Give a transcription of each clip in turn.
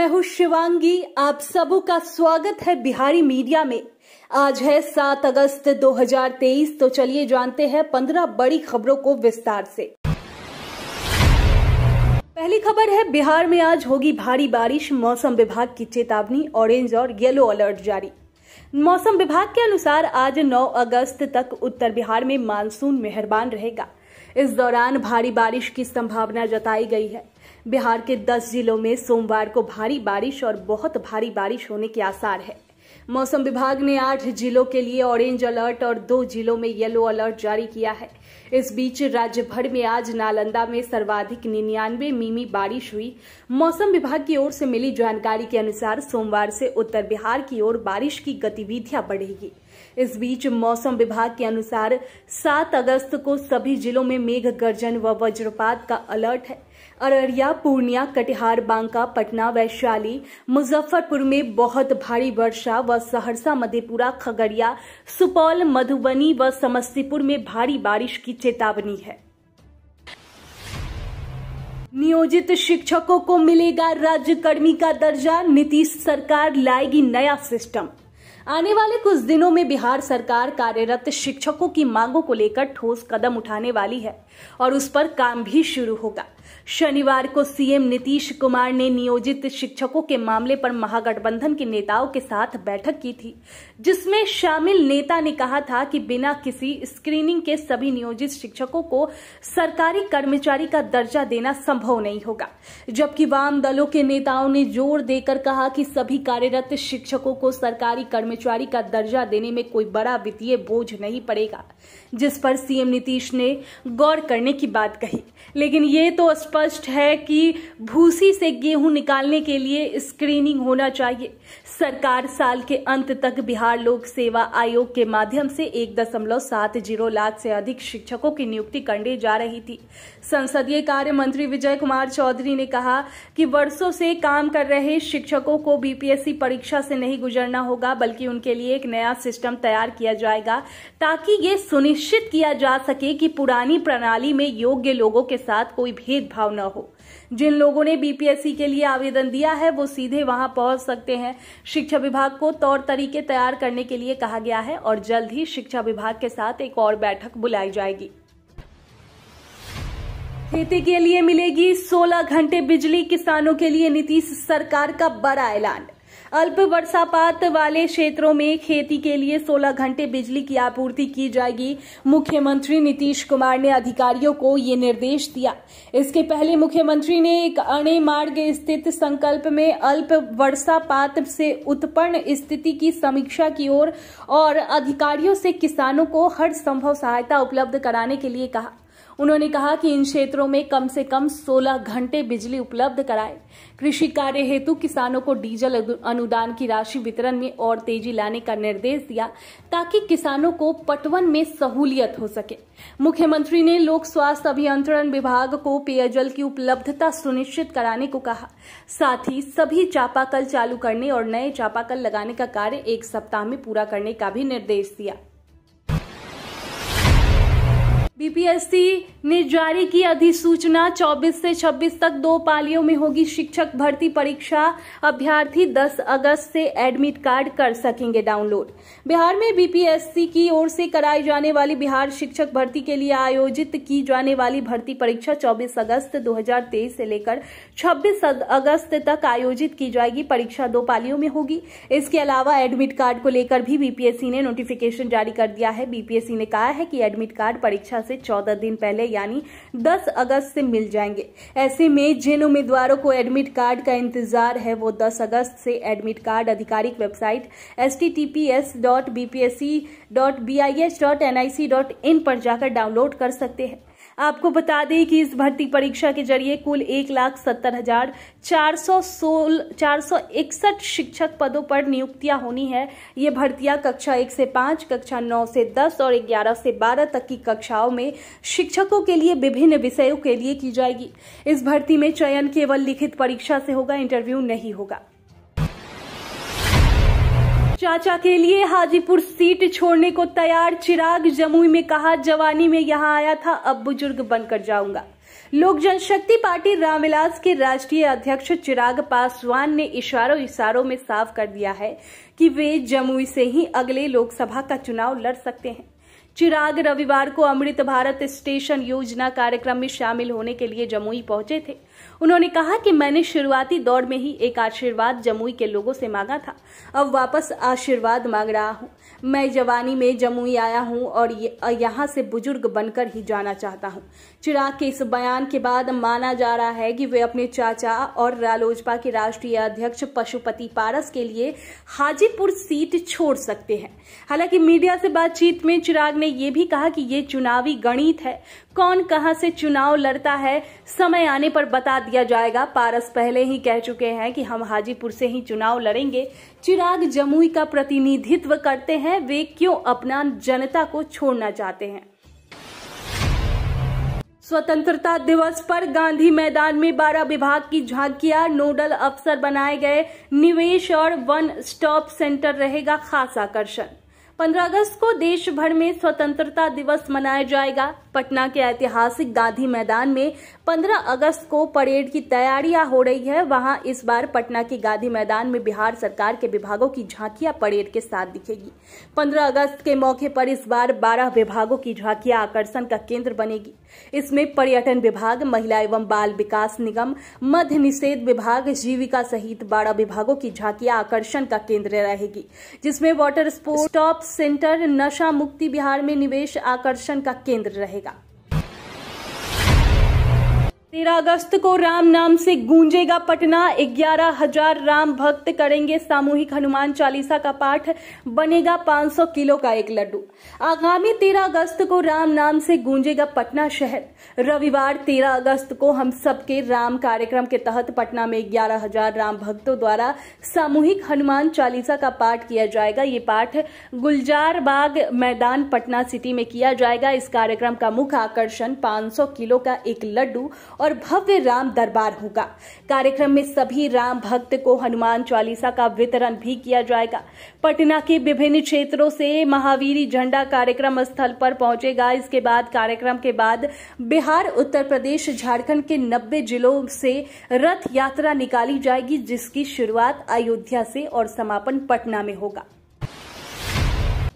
मैं हूं शिवांगी आप सबों का स्वागत है बिहारी मीडिया में आज है 7 अगस्त 2023 तो चलिए जानते हैं 15 बड़ी खबरों को विस्तार से पहली खबर है बिहार में आज होगी भारी बारिश मौसम विभाग की चेतावनी ऑरेंज और येलो अलर्ट जारी मौसम विभाग के अनुसार आज 9 अगस्त तक उत्तर बिहार में मानसून मेहरबान रहेगा इस दौरान भारी बारिश की संभावना जताई गई है बिहार के 10 जिलों में सोमवार को भारी बारिश और बहुत भारी बारिश होने के आसार है मौसम विभाग ने आठ जिलों के लिए ऑरेंज अलर्ट और दो जिलों में येलो अलर्ट जारी किया है इस बीच राज्य भर में आज नालंदा में सर्वाधिक निन्यानवे मीमी बारिश हुई मौसम विभाग की ओर से मिली जानकारी के अनुसार सोमवार से उत्तर बिहार की ओर बारिश की गतिविधियां बढ़ेगी इस बीच मौसम विभाग के अनुसार 7 अगस्त को सभी जिलों में मेघ गर्जन व वज्रपात का अलर्ट है अररिया पूर्णिया कटिहार बांका पटना वैशाली मुजफ्फरपुर में बहुत भारी वर्षा व सहरसा मधेपुरा खगड़िया सुपौल मधुबनी व समस्तीपुर में भारी बारिश की चेतावनी है नियोजित शिक्षकों को मिलेगा राज्य कर्मी का दर्जा नीतीश सरकार लाएगी नया सिस्टम आने वाले कुछ दिनों में बिहार सरकार कार्यरत शिक्षकों की मांगों को लेकर ठोस कदम उठाने वाली है और उस पर काम भी शुरू होगा शनिवार को सीएम नीतीश कुमार ने नियोजित शिक्षकों के मामले पर महागठबंधन के नेताओं के साथ बैठक की थी जिसमें शामिल नेता ने कहा था कि बिना किसी स्क्रीनिंग के सभी नियोजित शिक्षकों को सरकारी कर्मचारी का दर्जा देना संभव नहीं होगा जबकि वाम दलों के नेताओं ने जोर देकर कहा कि सभी कार्यरत शिक्षकों को सरकारी कर्मचारी का दर्जा देने में कोई बड़ा वित्तीय बोझ नहीं पड़ेगा जिस पर सीएम नीतीश ने गौर करने की बात कही लेकिन ये तो स्पष्ट है कि भूसी से गेहूं निकालने के लिए स्क्रीनिंग होना चाहिए सरकार साल के अंत तक बिहार लोक सेवा आयोग के माध्यम से एक दशमलव सात जीरो लाख से अधिक शिक्षकों की नियुक्ति करने जा रही थी संसदीय कार्य मंत्री विजय कुमार चौधरी ने कहा कि वर्षों से काम कर रहे शिक्षकों को बीपीएससी परीक्षा से नहीं गुजरना होगा बल्कि उनके लिए एक नया सिस्टम तैयार किया जाएगा ताकि ये सुनिश्चित किया जा सके कि पुरानी प्रणाली में योग्य लोगों के साथ कोई भेद भेदभाव न हो जिन लोगों ने बीपीएससी के लिए आवेदन दिया है वो सीधे वहां पहुंच सकते हैं शिक्षा विभाग को तौर तरीके तैयार करने के लिए कहा गया है और जल्द ही शिक्षा विभाग के साथ एक और बैठक बुलाई जाएगी खेती के लिए मिलेगी 16 घंटे बिजली किसानों के लिए नीतीश सरकार का बड़ा ऐलान अल्प वर्षापात वाले क्षेत्रों में खेती के लिए 16 घंटे बिजली की आपूर्ति की जाएगी मुख्यमंत्री नीतीश कुमार ने अधिकारियों को ये निर्देश दिया इसके पहले मुख्यमंत्री ने एक अणे मार्ग स्थित संकल्प में अल्प वर्षापात से उत्पन्न स्थिति की समीक्षा की ओर और, और अधिकारियों से किसानों को हर संभव सहायता उपलब्ध कराने के लिए कहा उन्होंने कहा कि इन क्षेत्रों में कम से कम 16 घंटे बिजली उपलब्ध कराए कृषि कार्य हेतु किसानों को डीजल अनुदान की राशि वितरण में और तेजी लाने का निर्देश दिया ताकि किसानों को पटवन में सहूलियत हो सके मुख्यमंत्री ने लोक स्वास्थ्य अभियंत्रण विभाग को पेयजल की उपलब्धता सुनिश्चित कराने को कहा साथ ही सभी चापाकल चालू करने और नए चापाकल लगाने का कार्य एक सप्ताह में पूरा करने का भी निर्देश दिया बीपीएससी ने जारी की अधिसूचना 24 से 26 तक दो पालियों में होगी शिक्षक भर्ती परीक्षा अभ्यर्थी 10 अगस्त से एडमिट कार्ड कर सकेंगे डाउनलोड बिहार में बीपीएससी की ओर से कराई जाने वाली बिहार शिक्षक भर्ती के लिए आयोजित की जाने वाली भर्ती परीक्षा 24 अगस्त 2023 से लेकर 26 अगस्त तक आयोजित की जाएगी परीक्षा दो पालियों में होगी इसके अलावा एडमिट कार्ड को लेकर भी बीपीएससी ने नोटिफिकेशन जारी कर दिया है बीपीएससी ने कहा है कि एडमिट कार्ड परीक्षा से चौदह दिन पहले यानी दस अगस्त से मिल जाएंगे ऐसे में जिन उम्मीदवारों को एडमिट कार्ड का इंतजार है वो दस अगस्त से एडमिट कार्ड आधिकारिक website S T T P S dot B P S C dot B I S dot N I C dot in पर जाकर डाउनलोड कर सकते हैं आपको बता दें कि इस भर्ती परीक्षा के जरिए कुल एक लाख सत्तर हजार चार सौ चार सौ इकसठ शिक्षक पदों पर नियुक्तियां होनी है ये भर्तियां कक्षा एक से पांच कक्षा नौ से दस और ग्यारह से बारह तक की कक्षाओं में शिक्षकों के लिए विभिन्न विषयों के लिए की जाएगी इस भर्ती में चयन केवल लिखित परीक्षा से होगा इंटरव्यू नहीं होगा चाचा के लिए हाजीपुर सीट छोड़ने को तैयार चिराग जमुई में कहा जवानी में यहाँ आया था अब बुजुर्ग बनकर जाऊंगा लोक जनशक्ति पार्टी रामविलास के राष्ट्रीय अध्यक्ष चिराग पासवान ने इशारों इशारों में साफ कर दिया है कि वे जमुई से ही अगले लोकसभा का चुनाव लड़ सकते हैं चिराग रविवार को अमृत भारत स्टेशन योजना कार्यक्रम में शामिल होने के लिए जमुई पहुंचे थे उन्होंने कहा कि मैंने शुरुआती दौर में ही एक आशीर्वाद जमुई के लोगों से मांगा था अब वापस आशीर्वाद मांग रहा हूँ मैं जवानी में जमुई आया हूँ और यहाँ से बुजुर्ग बनकर ही जाना चाहता हूँ चिराग के इस बयान के बाद माना जा रहा है कि वे अपने चाचा और रालोजपा के राष्ट्रीय अध्यक्ष पशुपति पारस के लिए हाजीपुर सीट छोड़ सकते हैं हालांकि मीडिया से बातचीत में चिराग ने यह भी कहा कि ये चुनावी गणित है कौन कहां से चुनाव लड़ता है समय आने पर बता दिया जाएगा पारस पहले ही कह चुके हैं कि हम हाजीपुर से ही चुनाव लड़ेंगे चिराग जमुई का प्रतिनिधित्व करते हैं वे क्यों अपना जनता को छोड़ना चाहते हैं स्वतंत्रता दिवस पर गांधी मैदान में बारह विभाग की झांकिया नोडल अफसर बनाए गए निवेश और वन स्टॉप सेंटर रहेगा खास आकर्षण 15 अगस्त को देश भर में स्वतंत्रता दिवस मनाया जाएगा पटना के ऐतिहासिक गांधी मैदान में 15 अगस्त को परेड की तैयारियां हो रही है वहां इस बार पटना के गांधी मैदान में बिहार सरकार के विभागों की झांकियां परेड के साथ दिखेगी 15 अगस्त के मौके पर इस बार 12 विभागों की झांकियां आकर्षण का केंद्र बनेगी इसमें पर्यटन विभाग महिला एवं बाल विकास निगम मध्य निषेध विभाग जीविका सहित बारह विभागों की झांकियां आकर्षण का केंद्र रहेगी जिसमें वाटर स्पोर्ट्स टॉप सेंटर नशा मुक्ति बिहार में निवेश आकर्षण का केंद्र रहेगा तेरह अगस्त को राम नाम से गूंजेगा पटना ग्यारह हजार राम भक्त करेंगे सामूहिक हनुमान चालीसा का पाठ बनेगा 500 किलो का एक लड्डू आगामी तेरह अगस्त को राम नाम से गूंजेगा पटना शहर रविवार तेरह अगस्त को हम सबके राम कार्यक्रम के तहत पटना में ग्यारह हजार राम भक्तों द्वारा सामूहिक हनुमान चालीसा का पाठ किया जाएगा ये पाठ गुलजार बाग मैदान पटना सिटी में किया जाएगा इस कार्यक्रम का मुख्य आकर्षण पांच किलो का एक लड्डू और भव्य राम दरबार होगा कार्यक्रम में सभी राम भक्त को हनुमान चालीसा का वितरण भी किया जाएगा पटना के विभिन्न क्षेत्रों से महावीरी झंडा कार्यक्रम स्थल पर पहुंचेगा इसके बाद कार्यक्रम के बाद बिहार उत्तर प्रदेश झारखंड के नब्बे जिलों से रथ यात्रा निकाली जाएगी जिसकी शुरुआत अयोध्या से और समापन पटना में होगा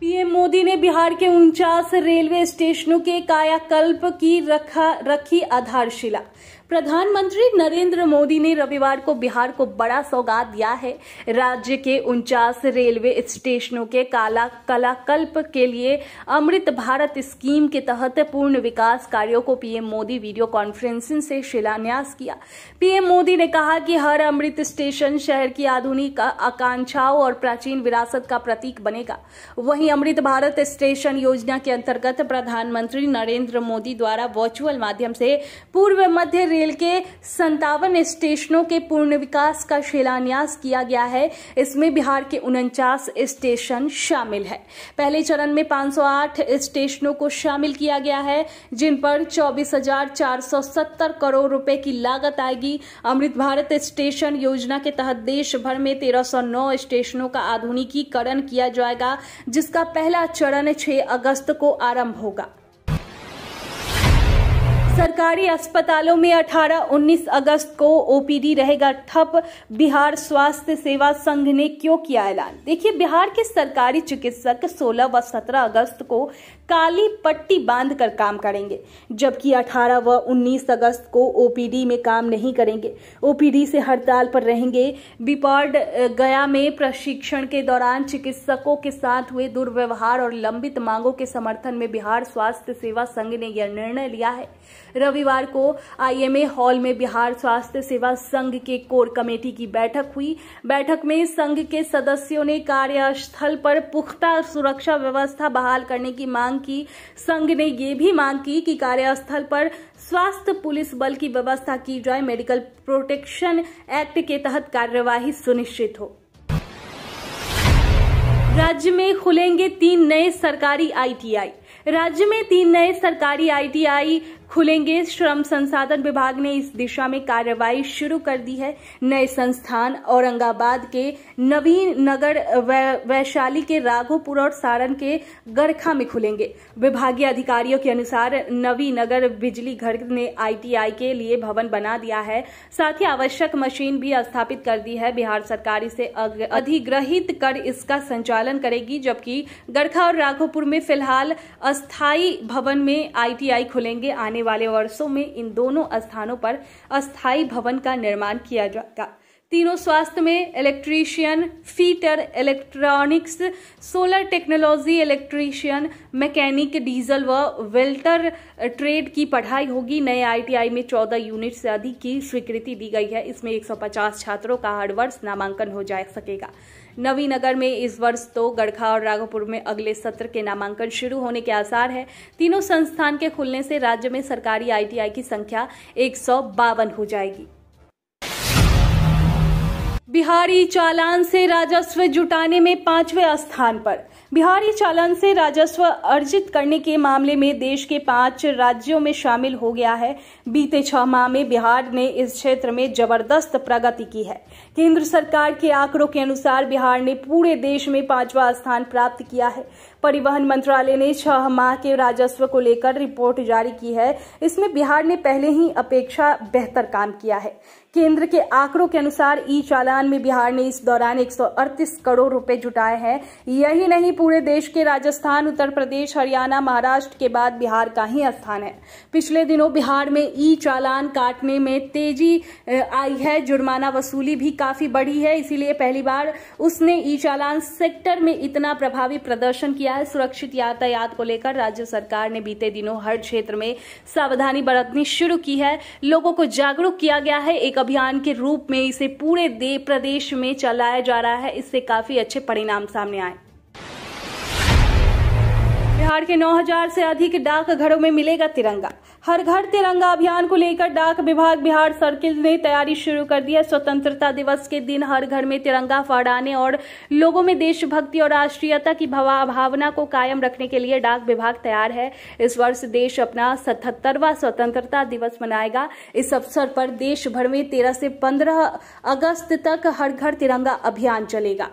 पीएम मोदी ने बिहार के उनचास रेलवे स्टेशनों के कायाकल्प की रखा रखी आधारशिला प्रधानमंत्री नरेंद्र मोदी ने रविवार को बिहार को बड़ा सौगात दिया है राज्य के उनचास रेलवे स्टेशनों के काला कलाकल्प के लिए अमृत भारत स्कीम के तहत पूर्ण विकास कार्यों को पीएम मोदी वीडियो कॉन्फ्रेंसिंग से शिलान्यास किया पीएम मोदी ने कहा कि हर अमृत स्टेशन शहर की आधुनिक आकांक्षाओं और प्राचीन विरासत का प्रतीक बनेगा वहीं अमृत भारत स्टेशन योजना के अंतर्गत प्रधानमंत्री नरेंद्र मोदी द्वारा वर्चुअल माध्यम से पूर्व मध्य रेल के संतावन स्टेशनों के पूर्ण विकास का शिलान्यास किया गया है इसमें बिहार के उनचास स्टेशन शामिल है पहले चरण में 508 स्टेशनों को शामिल किया गया है जिन पर चौबीस करोड़ रुपए की लागत आएगी अमृत भारत स्टेशन योजना के तहत देश भर में तेरह स्टेशनों का आधुनिकीकरण किया जाएगा जिसका जिसका पहला चरण 6 अगस्त को आरंभ होगा सरकारी अस्पतालों में 18-19 अगस्त को ओपीडी रहेगा ठप बिहार स्वास्थ्य सेवा संघ ने क्यों किया ऐलान देखिए बिहार के सरकारी चिकित्सक 16 व 17 अगस्त को काली पट्टी बांध कर काम करेंगे जबकि 18 व 19 अगस्त को ओपीडी में काम नहीं करेंगे ओपीडी से हड़ताल पर रहेंगे बिपार्ड गया में प्रशिक्षण के दौरान चिकित्सकों के साथ हुए दुर्व्यवहार और लंबित मांगों के समर्थन में बिहार स्वास्थ्य सेवा संघ ने यह निर्णय लिया है रविवार को आईएमए हॉल में बिहार स्वास्थ्य सेवा संघ के कोर कमेटी की बैठक हुई बैठक में संघ के सदस्यों ने कार्यस्थल पर पुख्ता सुरक्षा व्यवस्था बहाल करने की मांग की संघ ने यह भी मांग की कि कार्यस्थल पर स्वास्थ्य पुलिस बल की व्यवस्था की जाए मेडिकल प्रोटेक्शन एक्ट के तहत कार्यवाही सुनिश्चित हो राज्य में खुलेंगे तीन नए सरकारी आईटीआई राज्य में तीन नए सरकारी आईटीआई खुलेंगे श्रम संसाधन विभाग ने इस दिशा में कार्रवाई शुरू कर दी है नए संस्थान औरंगाबाद के नवीन नगर वैशाली के राघोपुर और सारण के गरखा में खुलेंगे विभागीय अधिकारियों के अनुसार नवीन नगर बिजली घर ने आईटीआई के लिए भवन बना दिया है साथ ही आवश्यक मशीन भी स्थापित कर दी है बिहार सरकार इसे अधिग्रहित कर इसका संचालन करेगी जबकि गरखा और राघोपुर में फिलहाल अस्थाई भवन में आईटीआई खुलेंगे आने वाले वर्षों में इन दोनों स्थानों पर अस्थाई भवन का निर्माण किया जाएगा तीनों स्वास्थ्य में electrician fitter electronics solar technology electrician mechanic diesel व वेल्टर ट्रेड की पढ़ाई होगी नए आईटीआई में 14 यूनिट से अधिक की स्वीकृति दी गई है इसमें 150 छात्रों का हर वर्ष नामांकन हो जा सकेगा नवीनगर में इस वर्ष तो गढ़खा और राघोपुर में अगले सत्र के नामांकन शुरू होने के आसार है तीनों संस्थान के खुलने से राज्य में सरकारी आईटीआई की संख्या एक हो जाएगी बिहारी चालान से राजस्व जुटाने में पांचवें स्थान पर बिहारी चालान से राजस्व अर्जित करने के मामले में देश के पांच राज्यों में शामिल हो गया है बीते छह माह में बिहार ने इस क्षेत्र में जबरदस्त प्रगति की है केंद्र सरकार के आंकड़ों के अनुसार बिहार ने पूरे देश में पांचवा स्थान प्राप्त किया है परिवहन मंत्रालय ने छह माह के राजस्व को लेकर रिपोर्ट जारी की है इसमें बिहार ने पहले ही अपेक्षा बेहतर काम किया है केंद्र के आंकड़ों के अनुसार ई चालान में बिहार ने इस दौरान एक करोड़ रुपए जुटाए हैं यही नहीं पूरे देश के राजस्थान उत्तर प्रदेश हरियाणा महाराष्ट्र के बाद बिहार का ही स्थान है पिछले दिनों बिहार में ई चालान काटने में तेजी आई है जुर्माना वसूली भी काफी बढ़ी है इसीलिए पहली बार उसने ई चालान सेक्टर में इतना प्रभावी प्रदर्शन किया गया है सुरक्षित यातायात को लेकर राज्य सरकार ने बीते दिनों हर क्षेत्र में सावधानी बरतनी शुरू की है लोगों को जागरूक किया गया है एक अभियान के रूप में इसे पूरे प्रदेश में चलाया जा रहा है इससे काफी अच्छे परिणाम सामने आए बिहार के 9000 से अधिक डाक घरों में मिलेगा तिरंगा हर घर तिरंगा अभियान को लेकर डाक विभाग बिहार सर्किल ने तैयारी शुरू कर दी है स्वतंत्रता दिवस के दिन हर घर में तिरंगा फहराने और लोगों में देशभक्ति और राष्ट्रीयता की भावना को कायम रखने के लिए डाक विभाग तैयार है इस वर्ष देश अपना सतहत्तरवा स्वतंत्रता दिवस मनाएगा इस अवसर पर देश भर में तेरह से पंद्रह अगस्त तक हर घर तिरंगा अभियान चलेगा